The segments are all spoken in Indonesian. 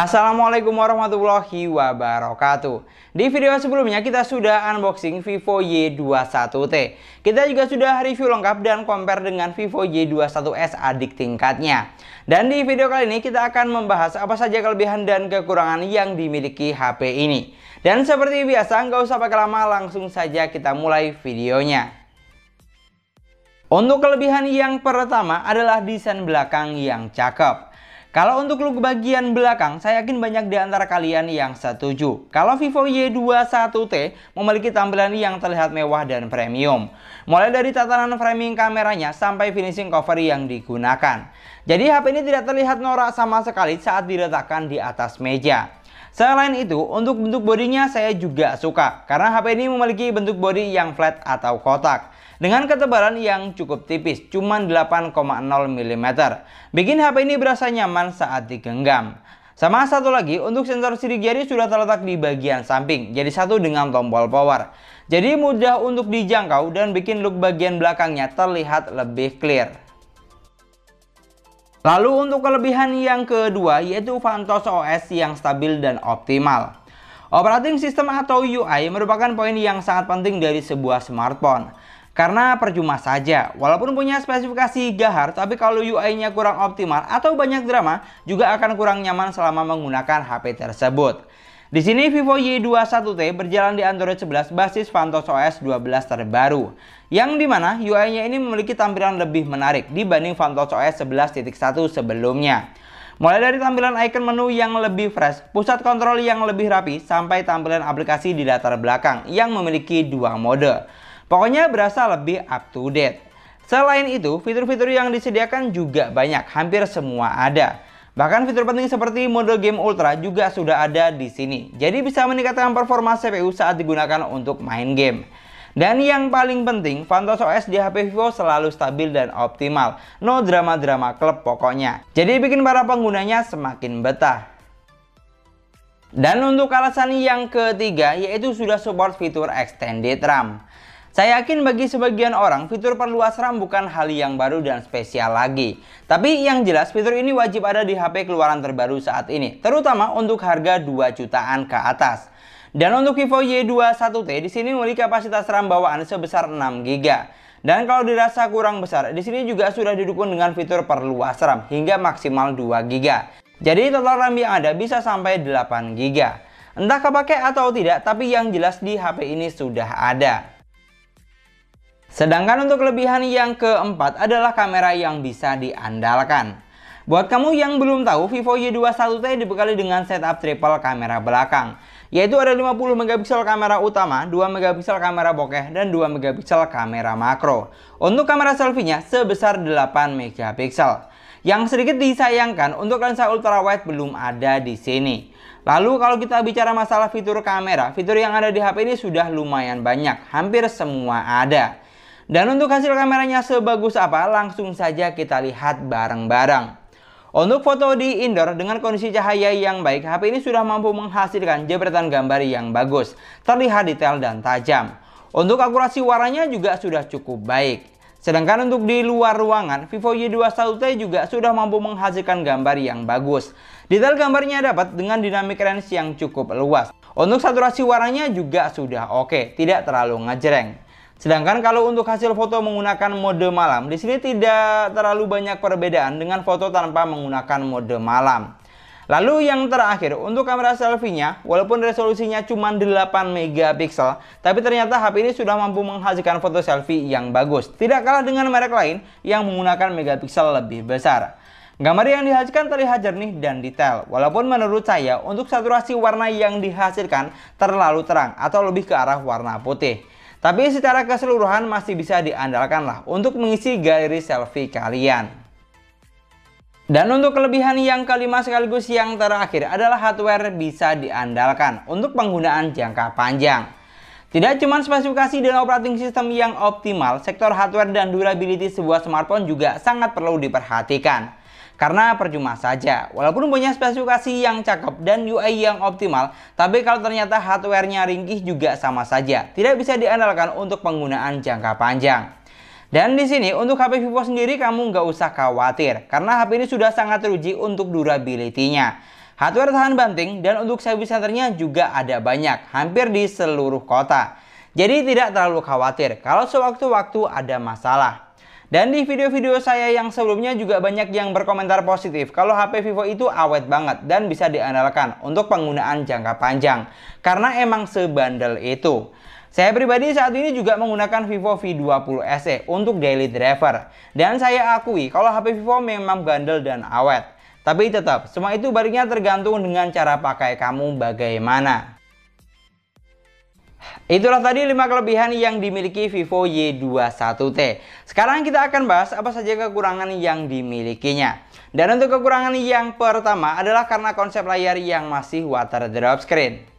Assalamualaikum warahmatullahi wabarakatuh Di video sebelumnya kita sudah unboxing Vivo Y21T Kita juga sudah review lengkap dan compare dengan Vivo Y21s adik tingkatnya Dan di video kali ini kita akan membahas apa saja kelebihan dan kekurangan yang dimiliki HP ini Dan seperti biasa nggak usah pakai lama langsung saja kita mulai videonya untuk kelebihan yang pertama adalah desain belakang yang cakep. Kalau untuk look bagian belakang, saya yakin banyak di antara kalian yang setuju. Kalau Vivo Y21T memiliki tampilan yang terlihat mewah dan premium. Mulai dari tatanan framing kameranya sampai finishing cover yang digunakan. Jadi HP ini tidak terlihat norak sama sekali saat diletakkan di atas meja. Selain itu, untuk bentuk bodinya saya juga suka karena HP ini memiliki bentuk bodi yang flat atau kotak dengan ketebalan yang cukup tipis, cuma 8,0 mm. Bikin HP ini berasa nyaman saat digenggam. Sama satu lagi, untuk sensor sidik jari sudah terletak di bagian samping, jadi satu dengan tombol power. Jadi mudah untuk dijangkau dan bikin look bagian belakangnya terlihat lebih clear. Lalu untuk kelebihan yang kedua yaitu Fantos OS yang stabil dan optimal. Operating system atau UI merupakan poin yang sangat penting dari sebuah smartphone. Karena percuma saja, walaupun punya spesifikasi gahar, tapi kalau UI-nya kurang optimal atau banyak drama, juga akan kurang nyaman selama menggunakan HP tersebut. Di sini Vivo Y21T berjalan di Android 11 basis Phantos OS 12 terbaru, yang dimana UI-nya ini memiliki tampilan lebih menarik dibanding Phantos OS 11.1 sebelumnya. Mulai dari tampilan icon menu yang lebih fresh, pusat kontrol yang lebih rapi, sampai tampilan aplikasi di latar belakang yang memiliki dua mode. Pokoknya berasa lebih up to date. Selain itu, fitur-fitur yang disediakan juga banyak, hampir semua ada. Bahkan fitur penting seperti mode game ultra juga sudah ada di sini. Jadi bisa meningkatkan performa CPU saat digunakan untuk main game. Dan yang paling penting, Phantos OS di HP Vivo selalu stabil dan optimal. No drama-drama klub pokoknya. Jadi bikin para penggunanya semakin betah. Dan untuk alasan yang ketiga, yaitu sudah support fitur extended RAM. Saya yakin bagi sebagian orang, fitur perluas RAM bukan hal yang baru dan spesial lagi. Tapi yang jelas, fitur ini wajib ada di HP keluaran terbaru saat ini, terutama untuk harga 2 jutaan ke atas. Dan untuk Vivo Y21T, di sini memiliki kapasitas RAM bawaan sebesar 6 GB. Dan kalau dirasa kurang besar, di sini juga sudah didukung dengan fitur perluas RAM hingga maksimal 2 GB. Jadi total RAM yang ada bisa sampai 8 GB. Entah kepake atau tidak, tapi yang jelas di HP ini sudah ada. Sedangkan untuk kelebihan yang keempat adalah kamera yang bisa diandalkan. Buat kamu yang belum tahu, Vivo Y21T dibekali dengan setup triple kamera belakang, yaitu ada 50 megapiksel kamera utama, 2 megapiksel kamera bokeh, dan 2 megapiksel kamera makro. Untuk kamera selfie-nya sebesar 8 megapiksel. Yang sedikit disayangkan untuk lensa ultrawide belum ada di sini. Lalu kalau kita bicara masalah fitur kamera, fitur yang ada di HP ini sudah lumayan banyak, hampir semua ada. Dan untuk hasil kameranya sebagus apa, langsung saja kita lihat bareng-bareng. Untuk foto di indoor dengan kondisi cahaya yang baik, HP ini sudah mampu menghasilkan jepretan gambar yang bagus, terlihat detail dan tajam. Untuk akurasi warnanya juga sudah cukup baik. Sedangkan untuk di luar ruangan, Vivo Y21T juga sudah mampu menghasilkan gambar yang bagus. Detail gambarnya dapat dengan dinamik range yang cukup luas. Untuk saturasi warnanya juga sudah oke, tidak terlalu ngejreng. Sedangkan kalau untuk hasil foto menggunakan mode malam, di sini tidak terlalu banyak perbedaan dengan foto tanpa menggunakan mode malam. Lalu yang terakhir, untuk kamera selfie-nya, walaupun resolusinya cuma 8 megapiksel, tapi ternyata HP ini sudah mampu menghasilkan foto selfie yang bagus. Tidak kalah dengan merek lain yang menggunakan megapiksel lebih besar. Gambar yang dihasilkan terlihat jernih dan detail, walaupun menurut saya untuk saturasi warna yang dihasilkan terlalu terang atau lebih ke arah warna putih. Tapi secara keseluruhan masih bisa diandalkan lah untuk mengisi galeri selfie kalian. Dan untuk kelebihan yang kelima sekaligus yang terakhir adalah hardware bisa diandalkan untuk penggunaan jangka panjang. Tidak cuma spesifikasi dan operating system yang optimal, sektor hardware dan durability sebuah smartphone juga sangat perlu diperhatikan. Karena percuma saja, walaupun punya spesifikasi yang cakep dan UI yang optimal, tapi kalau ternyata hardware-nya ringkih juga sama saja, tidak bisa diandalkan untuk penggunaan jangka panjang. Dan di sini untuk HP Vivo sendiri kamu nggak usah khawatir karena HP ini sudah sangat teruji untuk durability-nya. Hardware tahan banting dan untuk service centernya juga ada banyak, hampir di seluruh kota. Jadi tidak terlalu khawatir kalau sewaktu-waktu ada masalah. Dan di video-video saya yang sebelumnya juga banyak yang berkomentar positif kalau HP Vivo itu awet banget dan bisa diandalkan untuk penggunaan jangka panjang karena emang sebandel itu. Saya pribadi saat ini juga menggunakan Vivo V20 SE untuk daily driver dan saya akui kalau HP Vivo memang bandel dan awet. Tapi tetap, semua itu baliknya tergantung dengan cara pakai kamu bagaimana. Itulah tadi 5 kelebihan yang dimiliki Vivo Y21T. Sekarang kita akan bahas apa saja kekurangan yang dimilikinya. Dan untuk kekurangan yang pertama adalah karena konsep layar yang masih water drop screen.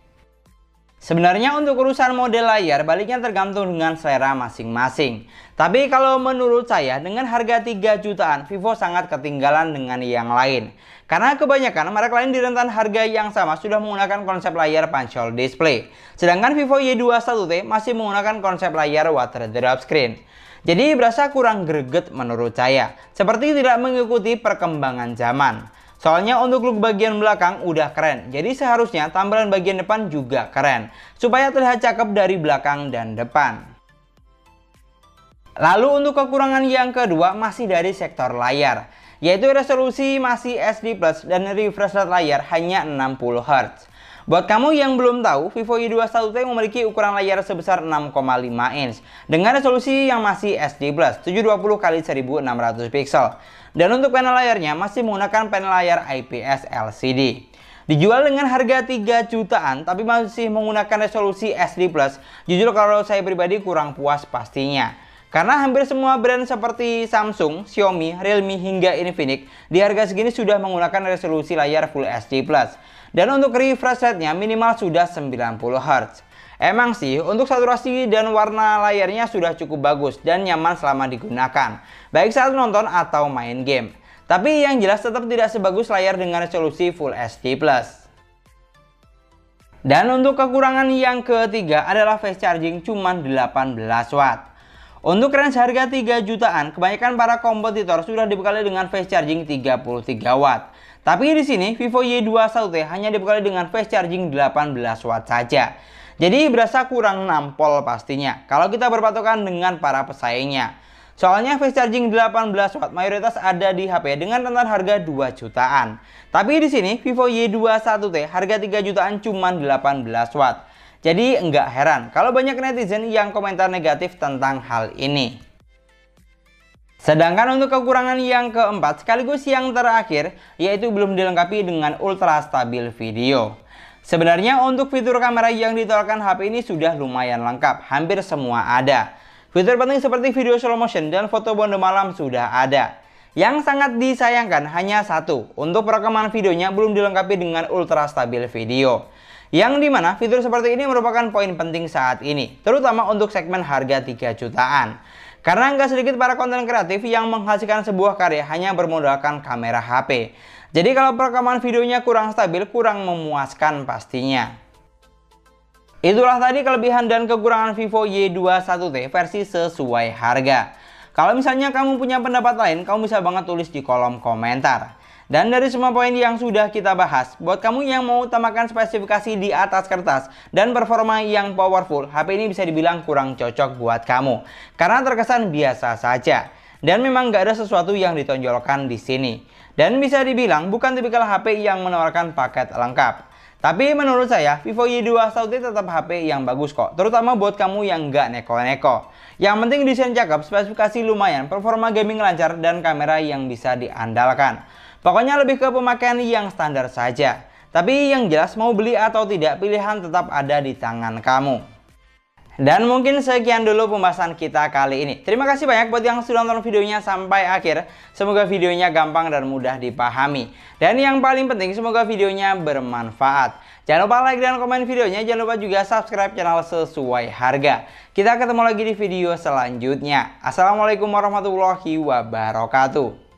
Sebenarnya untuk urusan model layar baliknya tergantung dengan selera masing-masing. Tapi kalau menurut saya dengan harga 3 jutaan Vivo sangat ketinggalan dengan yang lain. Karena kebanyakan merek lain di rentan harga yang sama sudah menggunakan konsep layar punch hole display. Sedangkan Vivo Y21T masih menggunakan konsep layar water drop screen. Jadi berasa kurang greget menurut saya. Seperti tidak mengikuti perkembangan zaman. Soalnya untuk look bagian belakang udah keren, jadi seharusnya tampilan bagian depan juga keren, supaya terlihat cakep dari belakang dan depan. Lalu untuk kekurangan yang kedua masih dari sektor layar, yaitu resolusi masih SD Plus dan refresh rate layar hanya 60 Hz. Buat kamu yang belum tahu, Vivo y 21 t memiliki ukuran layar sebesar 6,5 inch dengan resolusi yang masih SD+, 720x1600 pixel. Dan untuk panel layarnya masih menggunakan panel layar IPS LCD. Dijual dengan harga 3 jutaan tapi masih menggunakan resolusi SD+, jujur kalau saya pribadi kurang puas pastinya. Karena hampir semua brand seperti Samsung, Xiaomi, Realme hingga Infinix di harga segini sudah menggunakan resolusi layar Full HD dan untuk refresh rate-nya minimal sudah 90 Hz. Emang sih, untuk saturasi dan warna layarnya sudah cukup bagus dan nyaman selama digunakan, baik saat nonton atau main game. Tapi yang jelas tetap tidak sebagus layar dengan resolusi Full HD+. Dan untuk kekurangan yang ketiga adalah fast charging cuma 18 watt. Untuk range harga 3 jutaan, kebanyakan para kompetitor sudah dibekali dengan fast charging 33 watt. Tapi di sini Vivo Y21T hanya dibekali dengan fast charging 18 watt saja. Jadi berasa kurang nampol pastinya kalau kita berpatokan dengan para pesaingnya. Soalnya fast charging 18 watt mayoritas ada di HP dengan rentan harga 2 jutaan. Tapi di sini Vivo Y21T harga 3 jutaan cuma 18 watt. Jadi nggak heran kalau banyak netizen yang komentar negatif tentang hal ini. Sedangkan untuk kekurangan yang keempat sekaligus yang terakhir yaitu belum dilengkapi dengan ultra stabil video. Sebenarnya untuk fitur kamera yang ditawarkan HP ini sudah lumayan lengkap, hampir semua ada. Fitur penting seperti video slow motion dan foto bondo malam sudah ada. Yang sangat disayangkan hanya satu, untuk perekaman videonya belum dilengkapi dengan ultra stabil video. Yang dimana fitur seperti ini merupakan poin penting saat ini, terutama untuk segmen harga 3 jutaan. Karena nggak sedikit para konten kreatif yang menghasilkan sebuah karya hanya bermodalkan kamera HP. Jadi kalau perekaman videonya kurang stabil, kurang memuaskan pastinya. Itulah tadi kelebihan dan kekurangan Vivo Y21T versi sesuai harga. Kalau misalnya kamu punya pendapat lain, kamu bisa banget tulis di kolom komentar. Dan dari semua poin yang sudah kita bahas, buat kamu yang mau utamakan spesifikasi di atas kertas dan performa yang powerful, HP ini bisa dibilang kurang cocok buat kamu. Karena terkesan biasa saja. Dan memang nggak ada sesuatu yang ditonjolkan di sini. Dan bisa dibilang bukan tipikal HP yang menawarkan paket lengkap. Tapi menurut saya, Vivo Y2 Saudi tetap HP yang bagus kok, terutama buat kamu yang nggak neko-neko. Yang penting desain cakep, spesifikasi lumayan, performa gaming lancar, dan kamera yang bisa diandalkan. Pokoknya lebih ke pemakaian yang standar saja. Tapi yang jelas mau beli atau tidak pilihan tetap ada di tangan kamu. Dan mungkin sekian dulu pembahasan kita kali ini. Terima kasih banyak buat yang sudah nonton videonya sampai akhir. Semoga videonya gampang dan mudah dipahami. Dan yang paling penting semoga videonya bermanfaat. Jangan lupa like dan komen videonya. Jangan lupa juga subscribe channel sesuai harga. Kita ketemu lagi di video selanjutnya. Assalamualaikum warahmatullahi wabarakatuh.